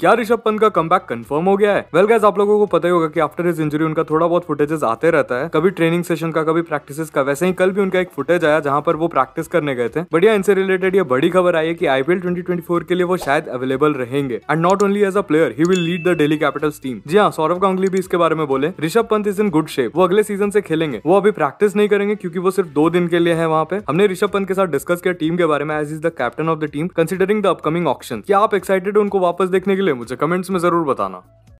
क्या ऋषभ पंत का कम कंफर्म हो गया है वेल well, गैस आप लोगों को पता ही होगा कि आफ्टर इस इंजरी उनका थोड़ा बहुत फुटेजेस आते रहता है कभी ट्रेनिंग सेशन का कभी प्रैक्टिस का वैसे ही कल भी उनका एक फुटेज आया जहां पर वो प्रैक्टिस करने गए थे बढ़िया इनसे रिलेटेड ये बड़ी खबर आई है कि आईपीएल 2024 के लिए वो शायद अवेलेबल रहेंगे and not only as a player he will lead the Delhi capitals team जी हाँ सौरभ गांगली भी इसके बारे में बोले Rishabh Pant is in good shape वो अगले सीजन से खेलेंगे वो अभी प्रैक्टिस नहीं करेंगे क्योंकि वो सिर्फ दो दिन के लिए है वहाँ पे हमने ऋषभ पंत के साथ डिस्कस किया टीम के बारे में as is the captain of the team considering the upcoming option क्या आप एक्साइटेड उनको वापस देखने के लिए मुझे कमेंट्स में ज़रूर बताना